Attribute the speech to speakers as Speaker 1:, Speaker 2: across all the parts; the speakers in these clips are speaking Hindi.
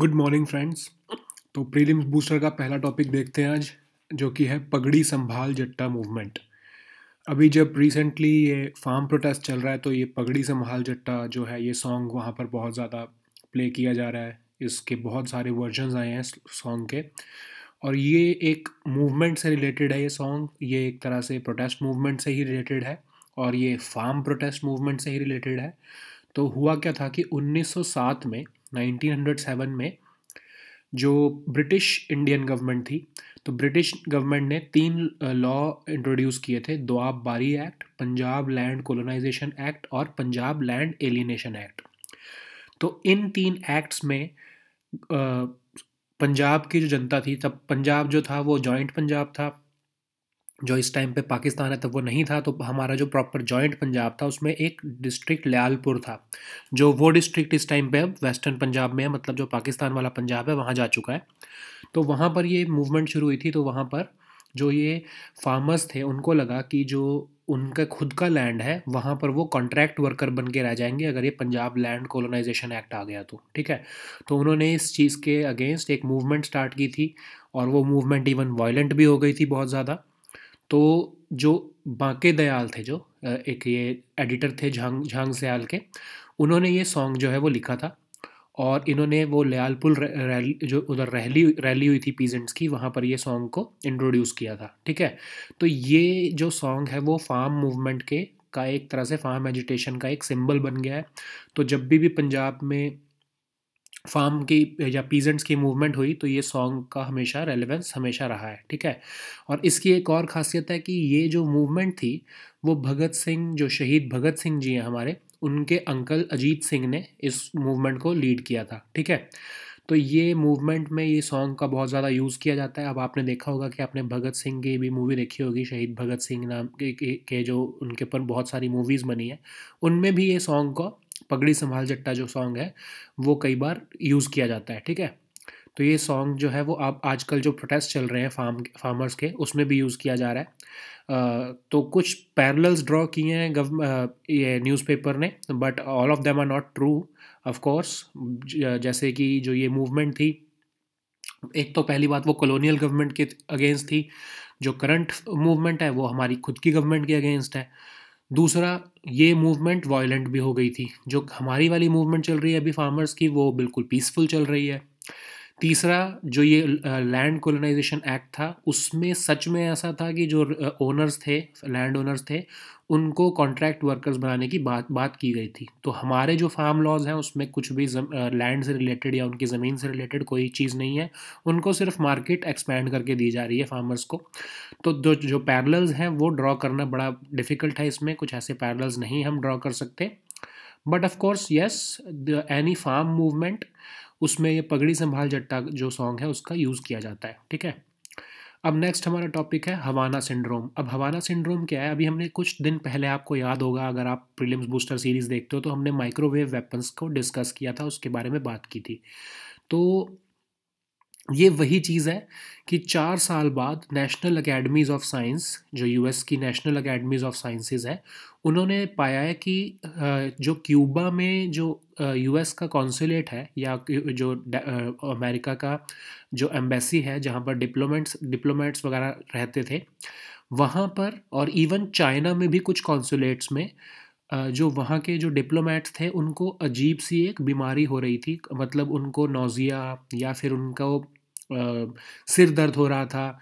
Speaker 1: गुड मॉर्निंग फ्रेंड्स तो प्रीलिम्स बूस्टर का पहला टॉपिक देखते हैं आज जो कि है पगड़ी संभाल जट्टा मूवमेंट अभी जब रिसेंटली ये फार्म प्रोटेस्ट चल रहा है तो ये पगड़ी संभाल जट्टा जो है ये सॉन्ग वहाँ पर बहुत ज़्यादा प्ले किया जा रहा है इसके बहुत सारे वर्जन आए हैं सॉन्ग के और ये एक मूवमेंट से रिलेटेड है ये सॉन्ग ये एक तरह से प्रोटेस्ट मूवमेंट से ही रिलेटेड है और ये फार्म प्रोटेस्ट मूवमेंट से ही रिलेटेड है तो हुआ क्या था कि 1907 में 1907 में जो ब्रिटिश इंडियन गवर्नमेंट थी तो ब्रिटिश गवर्नमेंट ने तीन लॉ इंट्रोड्यूस किए थे Doab Bari act Punjab land colonization act और पंजाब लैंड एलिनेशन एक्ट तो इन तीन एक्ट्स में पंजाब की जो जनता थी तब पंजाब जो था वो जॉइंट पंजाब था जो इस टाइम पे पाकिस्तान है तब वो नहीं था तो हमारा जो प्रॉपर जॉइंट पंजाब था उसमें एक डिस्ट्रिक्ट लयालपुर था जो वो डिस्ट्रिक्ट इस टाइम पे अब वेस्टर्न पंजाब में है मतलब जो पाकिस्तान वाला पंजाब है वहाँ जा चुका है तो वहाँ पर ये मूवमेंट शुरू हुई थी तो वहाँ पर जो ये फार्मर्स थे उनको लगा कि जो उनका खुद का लैंड है वहाँ पर वो कॉन्ट्रैक्ट वर्कर बन के रह जाएंगे अगर ये पंजाब लैंड कॉलोनाइजेशन एक्ट आ गया तो ठीक है तो उन्होंने इस चीज़ के अगेंस्ट एक मूवमेंट स्टार्ट की थी और वो मूवमेंट इवन वायलेंट भी हो गई थी बहुत ज़्यादा तो जो बांके दयाल थे जो एक ये एडिटर थे झांग झांग सयाल के उन्होंने ये सॉन्ग जो है वो लिखा था और इन्होंने वो लयालपुल रैली जो उधर रैली रैली हुई थी पीजेंट्स की वहाँ पर ये सॉन्ग को इंट्रोड्यूस किया था ठीक है तो ये जो सॉन्ग है वो फार्म मूवमेंट के का एक तरह से फार्म एजुटेशन का एक सिंबल बन गया है तो जब भी भी पंजाब में फार्म की या पीजेंट्स की मूवमेंट हुई तो ये सॉन्ग का हमेशा रेलेवेंस हमेशा रहा है ठीक है और इसकी एक और खासियत है कि ये जो मूवमेंट थी वो भगत सिंह जो शहीद भगत सिंह जी हैं हमारे उनके अंकल अजीत सिंह ने इस मूवमेंट को लीड किया था ठीक है तो ये मूवमेंट में ये सॉन्ग का बहुत ज़्यादा यूज़ किया जाता है अब आपने देखा होगा कि आपने भगत सिंह की भी मूवी देखी होगी शहीद भगत सिंह नाम के, के, के जो उनके पर बहुत सारी मूवीज़ बनी है उनमें भी ये सॉन्ग का पगड़ी संभाल जट्टा जो सॉन्ग है वो कई बार यूज़ किया जाता है ठीक है तो ये सॉन्ग जो है वो आप आजकल जो प्रोटेस्ट चल रहे हैं फार्म फार्मर्स के उसमें भी यूज़ किया जा रहा है आ, तो कुछ पैरल्स ड्रॉ किए हैं गव ये न्यूज़पेपर ने but all of them are not true of course जैसे कि जो ये मूवमेंट थी एक तो पहली बात वो कॉलोनियल गवर्नमेंट के अगेंस्ट थी जो करंट मूवमेंट है वो हमारी खुद की गवर्नमेंट के अगेंस्ट है दूसरा ये मूवमेंट वायलेंट भी हो गई थी जो हमारी वाली मूवमेंट चल रही है अभी फार्मर्स की वो बिल्कुल पीसफुल चल रही है तीसरा जो ये लैंड कॉलोनाइजेशन एक्ट था उसमें सच में ऐसा था कि जो ओनर्स थे लैंड ओनर्स थे उनको कॉन्ट्रैक्ट वर्कर्स बनाने की बात बात की गई थी तो हमारे जो फार्म लॉज हैं उसमें कुछ भी लैंड से रिलेटेड या उनकी ज़मीन से रिलेटेड कोई चीज़ नहीं है उनको सिर्फ मार्केट एक्सपैंड करके दी जा रही है फार्मर्स को तो जो जो पैरल्स हैं वो ड्रॉ करना बड़ा डिफ़िकल्ट है इसमें कुछ ऐसे पैरल्स नहीं हम ड्रॉ कर सकते but of course yes any farm movement उसमें ये पगड़ी संभाल जट्टा जो सॉन्ग है उसका यूज़ किया जाता है ठीक है अब नेक्स्ट हमारा टॉपिक है हवाना सिंड्रोम अब हवाना सिंड्रोम क्या है अभी हमने कुछ दिन पहले आपको याद होगा अगर आप प्रीलिम्स बूस्टर सीरीज़ देखते हो तो हमने माइक्रोवेव वेपन्स को डिस्कस किया था उसके बारे में बात की थी तो ये वही चीज़ है कि चार साल बाद नेशनल अकेडमीज़ ऑफ साइंस जो यूएस की नेशनल अकेडमीज़ ऑफ साइंसेज है उन्होंने पाया है कि जो क्यूबा में जो यूएस का कॉन्सुलेट है या जो अमेरिका का जो एम्बेसी है जहाँ पर डिप्लोमेट्स डिप्लोमेट्स वगैरह रहते थे वहाँ पर और इवन चाइना में भी कुछ कॉन्सुलेट्स में जो वहाँ के जो डिप्लोमेट्स थे उनको अजीब सी एक बीमारी हो रही थी मतलब उनको नोज़िया या फिर उनको सिर दर्द हो रहा था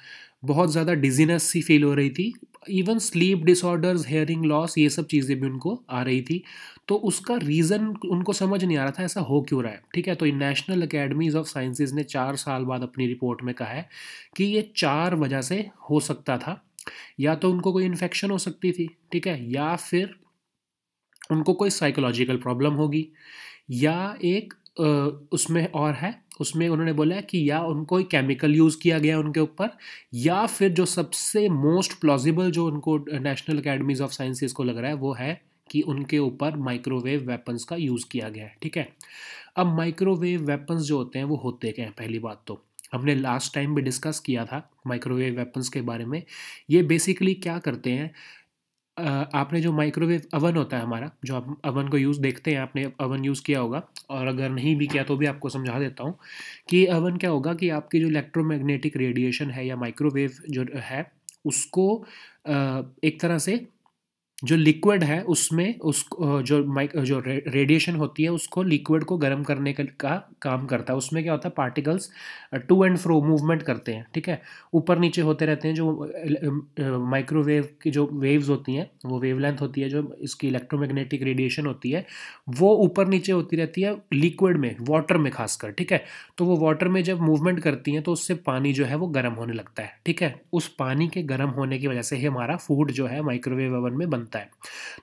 Speaker 1: बहुत ज़्यादा डिजीनेस सी फील हो रही थी even sleep disorders hearing loss ये सब चीज़ें भी उनको आ रही थी तो उसका रीज़न उनको समझ नहीं आ रहा था ऐसा हो क्यों रहा है ठीक है तो नेशनल अकेडमीज़ ऑफ साइंसेज ने चार साल बाद अपनी रिपोर्ट में कहा है कि ये चार वजह से हो सकता था या तो उनको कोई इन्फेक्शन हो सकती थी ठीक है या फिर उनको कोई साइकोलॉजिकल प्रॉब्लम होगी या एक उसमें और है उसमें उन्होंने बोला कि या उनको केमिकल यूज़ किया गया उनके ऊपर या फिर जो सबसे मोस्ट प्लॉजिबल जो उनको नेशनल अकेडमीज़ ऑफ साइंसेज को लग रहा है वो है कि उनके ऊपर माइक्रोवेव वेपन्स का यूज़ किया गया है ठीक है अब माइक्रोवेव वेपन्स जो होते हैं वो होते क्या हैं पहली बात तो हमने लास्ट टाइम भी डिस्कस किया था माइक्रोवेव वेपन्स के बारे में ये बेसिकली क्या करते हैं आपने जो माइक्रोवेव अवन होता है हमारा जो आप अवन को यूज़ देखते हैं आपने अवन यूज़ किया होगा और अगर नहीं भी किया तो भी आपको समझा देता हूँ कि अवन क्या होगा कि आपकी जो इलेक्ट्रोमैग्नेटिक रेडिएशन है या माइक्रोवेव जो है उसको एक तरह से जो लिक्विड है उसमें उस जो माइक जो रेडिएशन होती है उसको लिक्विड को गर्म करने का, काम करता है उसमें क्या होता है particles to and fro movement करते हैं ठीक है ऊपर नीचे होते रहते हैं जो माइक्रोवेव की जो वेव्स होती हैं वो वेवलेंथ होती है जो इसकी इलेक्ट्रोमैग्नेटिक रेडिएशन होती है वो ऊपर नीचे होती रहती है लिक्विड में वाटर में खासकर ठीक है तो वो वाटर में जब मूवमेंट करती हैं तो उससे पानी जो है वो गर्म होने लगता है ठीक है उस पानी के गर्म होने की वजह से ही हमारा फूड जो है माइक्रोवेव ओवन में बन बनता है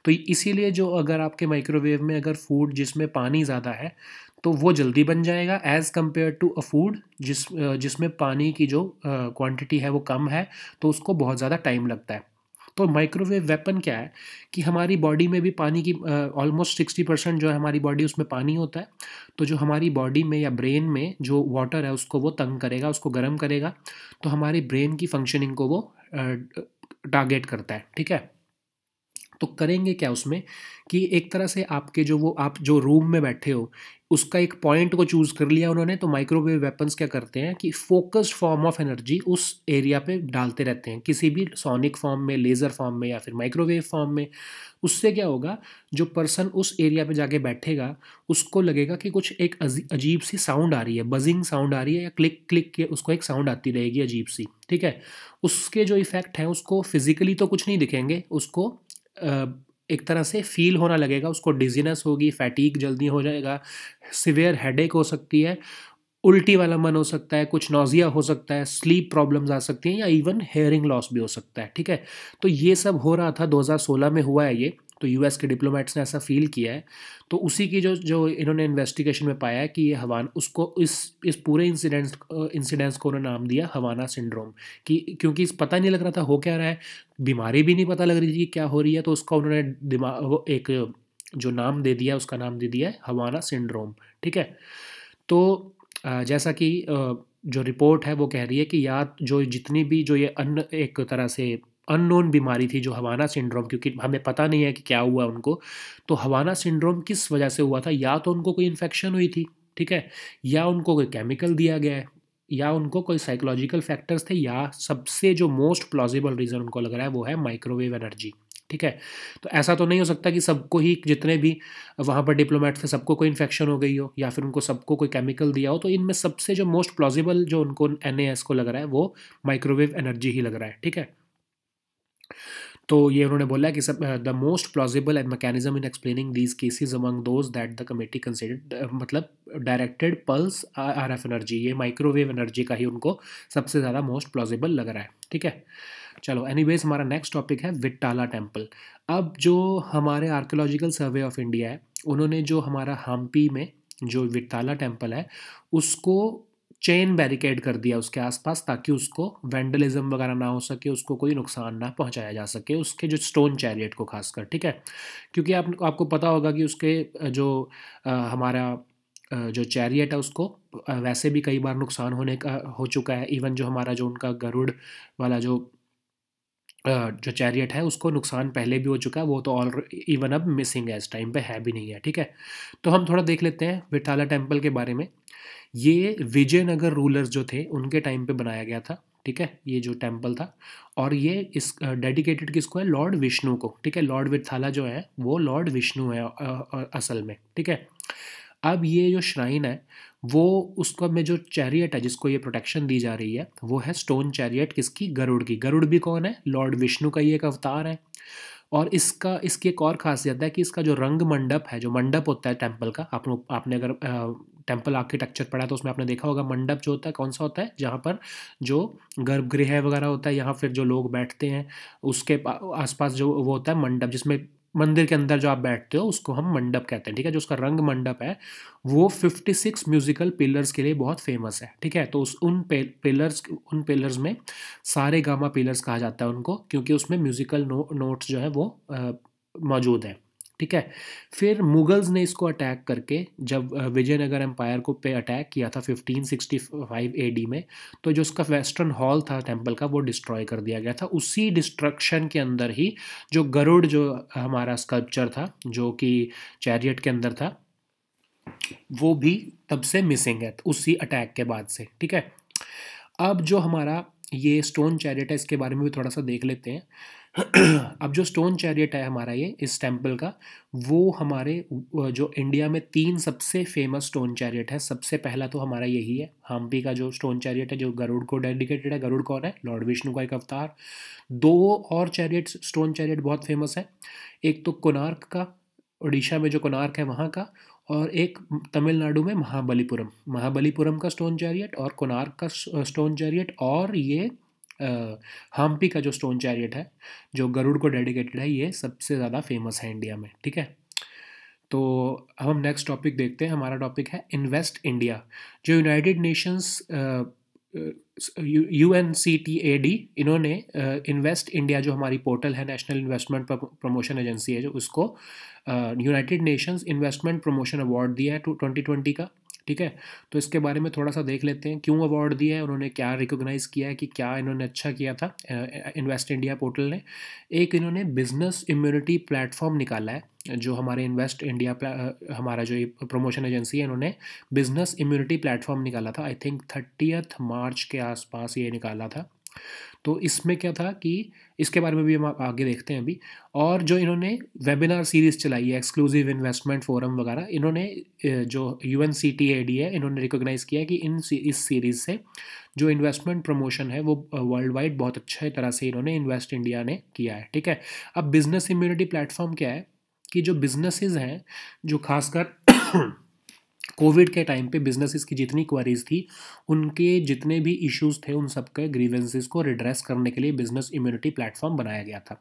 Speaker 1: तो इसीलिए जो अगर आपके माइक्रोवेव में अगर फूड जिसमें पानी ज़्यादा है तो वो जल्दी बन जाएगा as compare to a food जिस जिसमें पानी की जो क्वांटिटी है वो कम है तो उसको बहुत ज़्यादा टाइम लगता है तो माइक्रोवेव वेपन क्या है कि हमारी बॉडी में भी पानी की ऑलमोस्ट सिक्सटी परसेंट जो है हमारी बॉडी उसमें पानी होता है तो जो हमारी बॉडी में या ब्रेन में जो वाटर है उसको वो तंग करेगा उसको गर्म करेगा तो हमारी ब्रेन की फंक्शनिंग को वो टारगेट करता है ठीक है तो करेंगे क्या उसमें कि एक तरह से आपके जो वो आप जो रूम में बैठे हो उसका एक पॉइंट को चूज़ कर लिया उन्होंने तो माइक्रोवेव वेपन्स क्या करते हैं कि फोकस्ड फॉर्म ऑफ एनर्जी उस एरिया पे डालते रहते हैं किसी भी सोनिक फॉर्म में लेज़र फॉर्म में या फिर माइक्रोवेव फॉर्म में उससे क्या होगा जो पर्सन उस एरिया पे जाके बैठेगा उसको लगेगा कि कुछ एक अजीब सी साउंड आ रही है बजिंग साउंड आ रही है या क्लिक क्लिक के उसको एक साउंड आती रहेगी अजीब सी ठीक है उसके जो इफ़ेक्ट हैं उसको फिज़िकली तो कुछ नहीं दिखेंगे उसको एक तरह से फील होना लगेगा उसको डिजीनेस होगी फैटीक जल्दी हो जाएगा सिवियर हेडेक हो सकती है उल्टी वाला मन हो सकता है कुछ नोजिया हो सकता है स्लीप प्रॉब्लम्स आ सकती हैं या इवन हेयरिंग लॉस भी हो सकता है ठीक है तो ये सब हो रहा था 2016 में हुआ है ये तो यूएस के डिप्लोमेट्स ने ऐसा फील किया है तो उसी की जो जो इन्होंने इन्वेस्टिगेशन में पाया है कि ये हवान उसको इस इस पूरे इंसिडेंट इंसिडेंट्स को उन्होंने नाम दिया हवाना सिंड्रोम कि क्योंकि इस पता नहीं लग रहा था हो क्या रहा है बीमारी भी नहीं पता लग रही थी कि क्या हो रही है तो उसका उन्होंने दिमाग एक जो नाम दे दिया उसका नाम दे दिया है हवाना सिंड्रोम ठीक है तो जैसा कि जो रिपोर्ट है वो कह रही है कि या तो जो जितनी भी जो ये अन्य एक तरह से अननोन बीमारी थी जो हवाना सिंड्रोम क्योंकि हमें पता नहीं है कि क्या हुआ उनको तो हवाना सिंड्रोम किस वजह से हुआ था या तो उनको कोई इन्फेक्शन हुई थी ठीक है या उनको कोई केमिकल दिया गया है या उनको कोई साइकोलॉजिकल फैक्टर्स थे या सबसे जो मोस्ट प्लॉजिबल रीज़न उनको लग रहा है वो है माइक्रोवेव एनर्जी ठीक है तो ऐसा तो नहीं हो सकता कि सबको ही जितने भी वहाँ पर डिप्लोमेट थे सबको कोई इन्फेक्शन हो गई हो या फिर उनको सबको कोई केमिकल दिया हो तो इनमें सबसे जो मोस्ट प्लॉजिबल जो उनको एन को लग रहा है वो माइक्रोवेव एनर्जी ही लग रहा है ठीक है तो ये उन्होंने बोला कि सब the most plausible mechanism in explaining these cases among those that the committee consider मतलब डायरेक्टेड पल्स आर एफ एनर्जी ये माइक्रोवेव एनर्जी का ही उनको सबसे ज़्यादा मोस्ट प्लॉजिबल लग रहा है ठीक है चलो एनीवेज हमारा नेक्स्ट टॉपिक है विट्टाला टेम्पल अब जो हमारे आर्कोलॉजिकल सर्वे ऑफ इंडिया है उन्होंने जो हमारा हम्पी में जो विट्टाला टेम्पल है उसको चेन बैरिकेड कर दिया उसके आसपास ताकि उसको वेंडलिज्म वगैरह ना हो सके उसको कोई नुकसान ना पहुंचाया जा सके उसके जो स्टोन चैरियट को खासकर ठीक है क्योंकि आप आपको पता होगा कि उसके जो आ, हमारा जो चैरियट है उसको वैसे भी कई बार नुकसान होने का हो चुका है इवन जो हमारा जो उनका गरुड़ वाला जो जो चैरियट है उसको नुकसान पहले भी हो चुका है वो तो ऑल इवन अब मिसिंग है इस टाइम पे है भी नहीं है ठीक है तो हम थोड़ा देख लेते हैं विठाला टेम्पल के बारे में ये विजयनगर रूलर्स जो थे उनके टाइम पे बनाया गया था ठीक है ये जो टेम्पल था और ये इस डेडिकेटेड किसको है लॉर्ड विष्णु को ठीक है लॉर्ड विठाला जो है वो लॉर्ड विष्णु है असल में ठीक है अब ये जो श्राइन है वो उसको में जो चैरियट है जिसको ये प्रोटेक्शन दी जा रही है वो है स्टोन चैरियट किसकी गरुड़ की गरुड़ भी कौन है लॉर्ड विष्णु का ये एक अवतार है और इसका इसकी एक और खासियत है कि इसका जो रंग मंडप है जो मंडप होता है टेम्पल का आप लोग आपने अगर टेम्पल आर्किटेक्चर पढ़ा तो उसमें आपने देखा होगा मंडप जो होता है कौन सा होता है जहाँ पर जो गर्भगृह वगैरह होता है यहाँ फिर जो लोग बैठते हैं उसके आसपास जो वो होता है मंडप जिसमें मंदिर के अंदर जो आप बैठते हो उसको हम मंडप कहते हैं ठीक है जो उसका रंग मंडप है वो 56 म्यूजिकल पिलर्स के लिए बहुत फेमस है ठीक है तो उस उन पिलर्स उन पिलर्स में सारे गामा पिलर्स कहा जाता है उनको क्योंकि उसमें म्यूजिकल नो, नोट्स जो है वो मौजूद हैं ठीक है फिर मुगल्स ने इसको अटैक करके जब विजयनगर एम्पायर को पे अटैक किया था 1565 एडी में तो जो उसका वेस्टर्न हॉल था टेम्पल का वो डिस्ट्रॉय कर दिया गया था उसी डिस्ट्रक्शन के अंदर ही जो गरुड़ जो हमारा स्कल्पचर था जो कि चैरियट के अंदर था वो भी तब से मिसिंग है उसी अटैक के बाद से ठीक है अब जो हमारा ये स्टोन चैरियट है इसके बारे में भी थोड़ा सा देख लेते हैं अब जो स्टोन चैरियट है हमारा ये इस टेम्पल का वो हमारे जो इंडिया में तीन सबसे फेमस स्टोन चैरियट है सबसे पहला तो हमारा यही है हम्पी का जो स्टोन चैरियट है जो गरुड़ को डेडिकेटेड है गरुड़ कौन है लॉर्ड विष्णु का एक अवतार दो और चैरियट स्टोन चैरियट बहुत फेमस है एक तो कोनार्क का उड़ीसा में जो कोनार्क है वहाँ का और एक तमिलनाडु में महाबलीपुरम महाबलीपुरम का स्टोन चैरियट और कोनार्क का स्टोन चैरियट और ये हम्पी का जो स्टोन चैरियट है जो गरुड़ को डेडिकेटेड है ये सबसे ज़्यादा फेमस है इंडिया में ठीक है तो अब हम नेक्स्ट टॉपिक देखते हैं हमारा टॉपिक है इन्वेस्ट इंडिया जो United Nations U N C T A D इन्होंने इन्वेस्ट इंडिया जो हमारी पोर्टल है नेशनल इन्वेस्टमेंट प्रमोशन एजेंसी है जो उसको United Nations investment promotion award दिया है टू ट्वेंटी ट्वेंटी का ठीक है तो इसके बारे में थोड़ा सा देख लेते हैं क्यों अवार्ड दिया है उन्होंने क्या रिकोगनाइज़ किया है कि क्या इन्होंने अच्छा किया था इन्वेस्ट इंडिया पोर्टल ने एक इन्होंने बिजनेस इम्यूनिटी प्लेटफॉर्म निकाला है जो हमारे इन्वेस्ट इंडिया हमारा जो ये प्रमोशन एजेंसी है इन्होंने बिजनेस इम्यूनिटी प्लेटफॉर्म निकाला था आई थिंक थर्टियथ मार्च के आसपास ये निकाला था तो इसमें क्या था कि इसके बारे में भी हम आगे देखते हैं अभी और जो इन्होंने वेबिनार सीरीज़ चलाई है एक्सक्लूसिव इन्वेस्टमेंट फोरम वगैरह इन्होंने जो U N C T A D है इन्होंने रिकोगनाइज़ किया कि इन इस सीरीज़ से जो इन्वेस्टमेंट प्रमोशन है वो वर्ल्ड वाइड बहुत अच्छे तरह से इन्होंने इन्वेस्ट इंडिया ने किया है ठीक है अब बिज़नेस इम्यूनिटी प्लेटफॉर्म क्या है कि जो बिज़नेसेस हैं जो खासकर कोविड के टाइम पे बिजनेसेस की जितनी क्वारीज थी उनके जितने भी इश्यूज थे उन सबके ग्रीवेंसेस को रिड्रेस करने के लिए बिजनेस इम्यूनिटी प्लेटफॉर्म बनाया गया था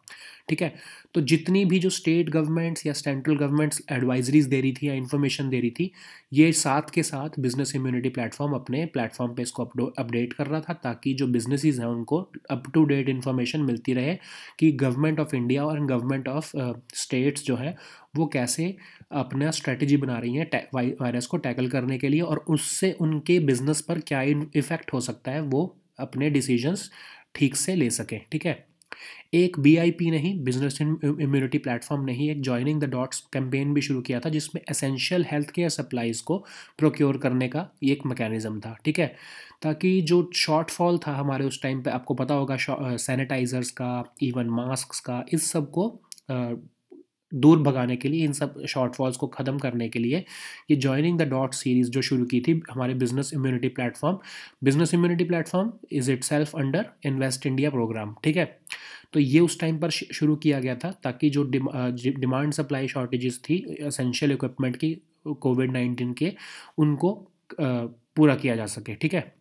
Speaker 1: ठीक है तो जितनी भी जो स्टेट गवर्नमेंट्स या सेंट्रल गवर्नमेंट्स एडवाइजरीज दे रही थी या इन्फॉर्मेशन दे रही थी ये साथ के साथ बिजनेस इम्यूनिटी प्लेटफॉर्म अपने प्लेटफॉर्म पर इसको अपडेट कर रहा था ताकि जो बिजनेसिस हैं उनको अप टू डेट इन्फॉर्मेशन मिलती रहे कि गवर्नमेंट ऑफ इंडिया और गवर्नमेंट ऑफ स्टेट्स जो है वो कैसे अपना स्ट्रेटजी बना रही हैं वायरस को टैकल करने के लिए और उससे उनके बिजनेस पर क्या इफ़ेक्ट हो सकता है वो अपने डिसीजंस ठीक से ले सकें ठीक है एक बी नहीं बिजनेस इम्यूनिटी प्लेटफॉर्म नहीं एक ज्वाइनिंग द डॉट्स कैंपेन भी शुरू किया था जिसमें एसेंशियल हेल्थ केयर सप्लाईज को प्रोक्योर करने का एक मैकेनिज़्म था ठीक है ताकि जो शॉर्टफॉल था हमारे उस टाइम पे आपको पता होगा सैनिटाइज़र्स का इवन मास्क का इस सब को दूर भगाने के लिए इन सब शॉर्टफॉल्स को ख़त्म करने के लिए ये जॉइनिंग द डॉट सीरीज़ जो शुरू की थी हमारे business immunity platform business immunity platform is itself under Invest India programme ठीक है तो ये उस टाइम पर शुरू किया गया था ताकि जो डिमांड सप्लाई शॉर्टेजेस थी असेंशियल इक्विपमेंट की कोविड नाइन्टीन के उनको पूरा किया जा सके ठीक है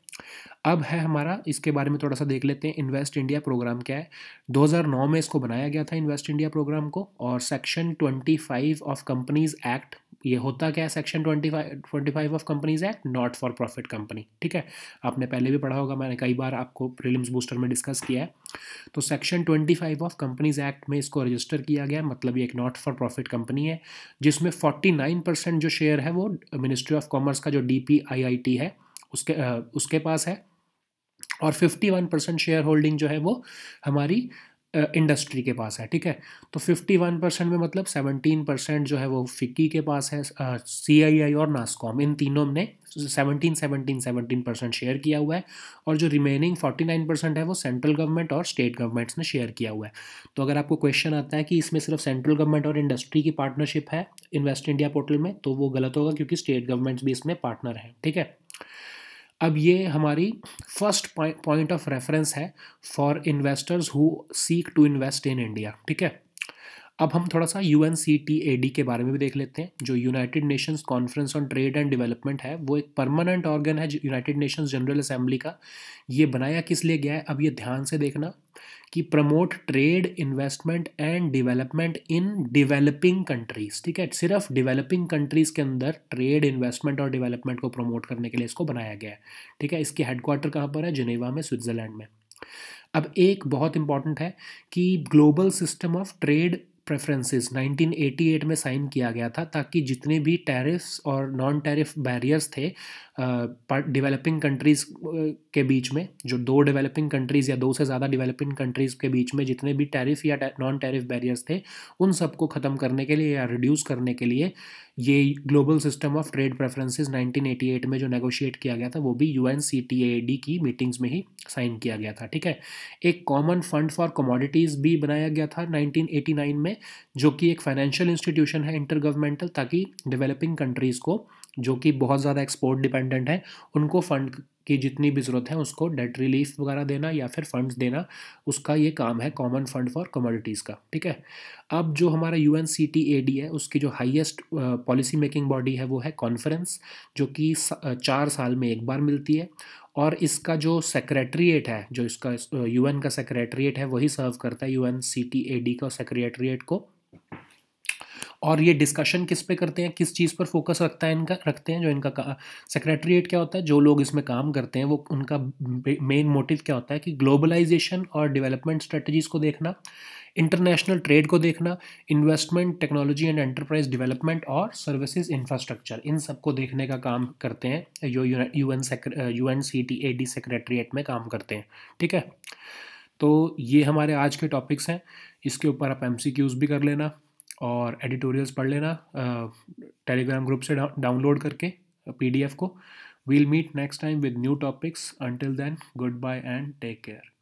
Speaker 1: अब है हमारा इसके बारे में थोड़ा सा देख लेते हैं इन्वेस्ट इंडिया प्रोग्राम क्या है 2009 में इसको बनाया गया था इन्वेस्ट इंडिया प्रोग्राम को और सेक्शन 25 ऑफ कंपनीज एक्ट ये होता क्या है section twenty five twenty five of companies act not for profit company ठीक है आपने पहले भी पढ़ा होगा मैंने कई बार आपको प्रिलिम्स बूस्टर में डिस्कस किया है तो section twenty five of companies act में इसको रजिस्टर किया गया मतलब ये एक नॉट फॉर प्रॉफिट कंपनी है जिसमें फोर्टी नाइन परसेंट जो शेयर है वो मिनिस्ट्री ऑफ कॉमर्स का जो D P I I T है उसके आ, उसके पास है और fifty one percent share holding जो है वो हमारी इंडस्ट्री के पास है ठीक है तो फिफ्टी वन परसेंट में मतलब सेवनटीन परसेंट जो है वो फिक्की के पास है सी आई आई और नास्कॉम इन तीनों ने seventeen seventeen seventeen percent share किया हुआ है और जो रिमेनिंग नाइन परसेंट है वो सेंट्रल गवर्नमेंट और स्टेट गवर्नमेंट्स ने शेयर किया हुआ है तो अगर आपको क्वेश्चन आता है कि इसमें सिर्फ सेंट्रल गवर्नमेंट और इंडस्ट्री की पार्टनरशिप है इन्वेस्ट इंडिया पोर्टल में तो वो गलत होगा क्योंकि स्टेट गवर्नमेंट्स भी इसमें पार्टनर हैं ठीक है अब ये हमारी फर्स्ट पॉइंट ऑफ रेफरेंस है for investors who seek to invest in India ठीक है अब हम थोड़ा सा यू के बारे में भी देख लेते हैं जो United Nations Conference on Trade and Development है वो एक परमानेंट ऑर्गन है यूनाइटेड नेशंस जनरल असेंबली का ये बनाया किस लिए गया है अब ये ध्यान से देखना कि promote trade investment and development in developing countries ठीक है सिर्फ डेवलपिंग कंट्रीज के अंदर ट्रेड इन्वेस्टमेंट और डेवलपमेंट को प्रमोट करने के लिए इसको बनाया गया है ठीक है इसके हेडक्वार्टर कहाँ पर है जिनेवा में स्विट्जरलैंड में अब एक बहुत इंपॉर्टेंट है कि Global System of Trade Preferences 1988 में साइन किया गया था ताकि जितने भी टैरिफ्स और नॉन टैरिफ बैरियर्स थे डेवलपिंग कंट्रीज़ के बीच में जो दो डेवलपिंग कंट्रीज़ या दो से ज़्यादा डेवलपिंग कंट्रीज़ के बीच में जितने भी टैरिफ या नॉन टैरिफ बैरियर्स थे उन सबको ख़त्म करने के लिए या रिड्यूस करने के लिए ये Global System of Trade Preferences 1988 में जो नेगोशिएट किया गया था वो भी यू की मीटिंग्स में ही साइन किया गया था ठीक है एक कॉमन फंड फॉर कमोडिटीज़ भी बनाया गया था 1989 में जो कि एक फाइनेंशियल इंस्टीट्यूशन है इंटर गवर्नमेंटल ताकि डेवलपिंग कंट्रीज़ को जो कि बहुत ज़्यादा एक्सपोर्ट डिपेंडेंट हैं उनको फंड की जितनी भी ज़रूरत है उसको डेट रिलीफ वगैरह देना या फिर फंड्स देना उसका ये काम है कॉमन फंड फॉर कमोडिटीज़ का ठीक है अब जो हमारा U N C T A D है उसकी जो हाइएस्ट पॉलिसी मेकिंग बॉडी है वो है कॉन्फ्रेंस जो कि चार साल में एक बार मिलती है और इसका जो सेक्रेटरीट है जो इसका यूएन का सेक्रेटरीट है वही सर्व करता है UN C T A D का सेक्रेटरीट को और ये डिस्कशन किस पे करते हैं किस चीज़ पर फोकस रखता है इनका रखते हैं जो इनका सेक्रेटरीट क्या होता है जो लोग इसमें काम करते हैं वो उनका मेन मोटिव क्या होता है कि ग्लोबलाइजेशन और डेवलपमेंट स्ट्रेटजीज़ को देखना इंटरनेशनल ट्रेड को देखना investment technology and enterprise development और सर्विसेज इंफ्रास्ट्रक्चर इन सब को देखने का काम करते हैं जो U N U N C T A D secretariat में काम करते हैं ठीक है तो ये हमारे आज के टॉपिक्स हैं इसके ऊपर आप एम सी भी कर लेना और एडिटोरियल्स पढ़ लेना टेलीग्राम ग्रुप से डाउनलोड करके पीडीएफ को we'll meet next time with new topics until then goodbye and take care